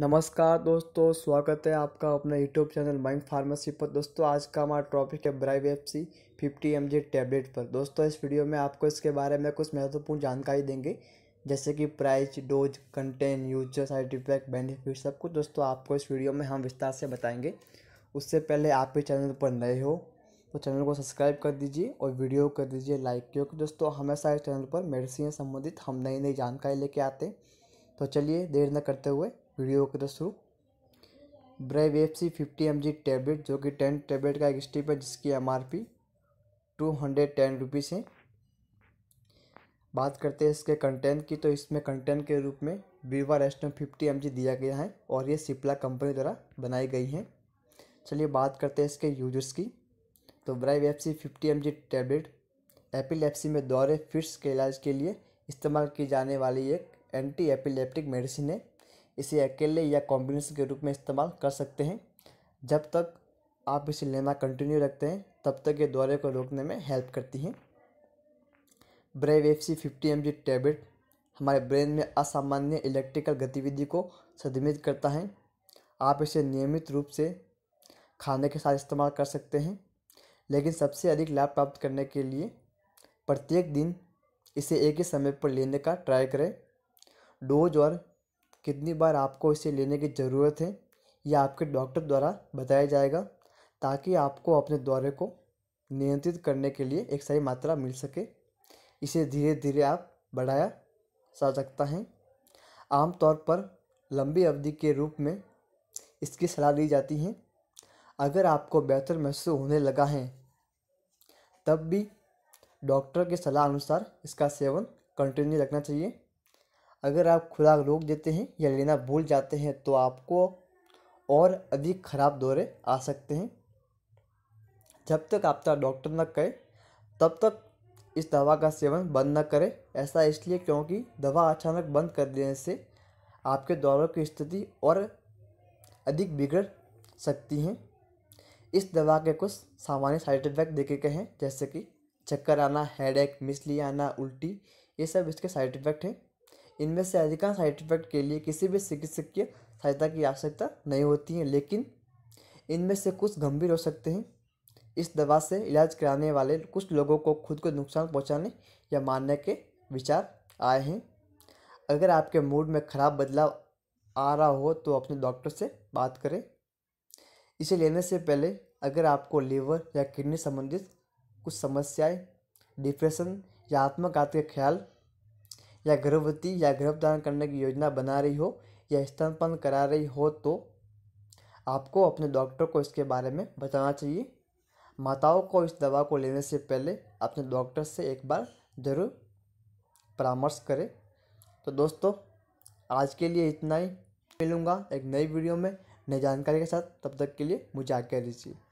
नमस्कार दोस्तों स्वागत है आपका अपना यूट्यूब चैनल माइंड फार्मेसी पर दोस्तों आज का हमारा टॉपिक है Brive F C fifty M G tablet पर दोस्तों इस वीडियो में आपको इसके बारे में कुछ महत्वपूर्ण जानकारी देंगे जैसे कि price dose content user side effect benefit सब कुछ दोस्तों आपको इस वीडियो में हम विस्तार से बताएंगे उससे पहले आप चैनल पर नए हो तो चैनल को सब्सक्राइब कर दीजिए और वीडियो कर दीजिए लाइक क्योंकि दोस्तों हमेशा इस चैनल पर मेडिसिन संबंधित हम नई नई जानकारी लेके आते हैं तो चलिए देर न करते हुए वीडियो के दोस्तों Brave F C fifty M G tablet जो कि टेन टैबलेट का एक स्टिप है जिसकी M R P two hundred ten rupees है बात करते हैं इसके कंटेंट की तो इसमें कंटेंट के रूप में brivaracetam fifty M G दिया गया है और ये सिप्ला कंपनी द्वारा बनाई गई है चलिए बात करते हैं इसके यूजर्स की तो Brive F C fifty M G tablet epilepsy में दौरे फिट्स के इलाज के लिए इस्तेमाल की जाने वाली एक एंटी एपिलेप्टिक मेडिसिन है इसे अकेले या कॉम्बिनेशन के रूप में इस्तेमाल कर सकते हैं जब तक आप इसे लेना कंटिन्यू रखते हैं तब तक ये दौरे को रोकने में हेल्प करती हैं Brave F C fifty M G tablet हमारे ब्रेन में असामान्य इलेक्ट्रिकल गतिविधि को सदमित करता है आप इसे नियमित रूप से खाने के साथ इस्तेमाल कर सकते हैं लेकिन सबसे अधिक लाभ प्राप्त करने के लिए प्रत्येक दिन इसे एक ही समय पर लेने का ट्राई करें डोज और कितनी बार आपको इसे लेने की ज़रूरत है यह आपके डॉक्टर द्वारा बताया जाएगा ताकि आपको अपने दौरे को नियंत्रित करने के लिए एक सही मात्रा मिल सके इसे धीरे धीरे आप बढ़ाया जा सकता है आमतौर पर लंबी अवधि के रूप में इसकी सलाह दी जाती है अगर आपको बेहतर महसूस होने लगा है तब भी डॉक्टर के सलाह अनुसार इसका सेवन कंटिन्यू रखना चाहिए अगर आप खुराक रोक देते हैं या लेना भूल जाते हैं तो आपको और अधिक खराब दौरे आ सकते हैं जब तक आपका डॉक्टर न कहे तब तक इस दवा का सेवन बंद न करें ऐसा इसलिए क्योंकि दवा अचानक बंद कर देने से आपके दौरों की स्थिति और अधिक बिगड़ सकती हैं इस दवा के कुछ सामान्य साइड इफेक्ट देखे गए हैं जैसे कि चक्कर आना हेडेक मिसली आना उल्टी ये सब इसके साइड इफेक्ट हैं इनमें से अधिकांश साइड इफेक्ट के लिए किसी भी चिकित्सकीय सहायता की आवश्यकता नहीं होती है लेकिन इनमें से कुछ गंभीर हो सकते हैं इस दवा से इलाज कराने वाले कुछ लोगों को खुद को नुकसान पहुंचाने या मारने के विचार आए हैं अगर आपके मूड में ख़राब बदलाव आ रहा हो तो अपने डॉक्टर से बात करें इसे लेने से पहले अगर आपको लीवर या किडनी संबंधित कुछ समस्याएं डिप्रेशन या आत्मघात के ख्याल या गर्भवती या गर्भ धारण करने की योजना बना रही हो या स्तनपान करा रही हो तो आपको अपने डॉक्टर को इसके बारे में बताना चाहिए माताओं को इस दवा को लेने से पहले अपने डॉक्टर से एक बार ज़रूर परामर्श करें तो दोस्तों आज के लिए इतना ही मिलूँगा एक नई वीडियो में नई जानकारी के साथ तब तक के लिए मुझे आज्ञा दीजिए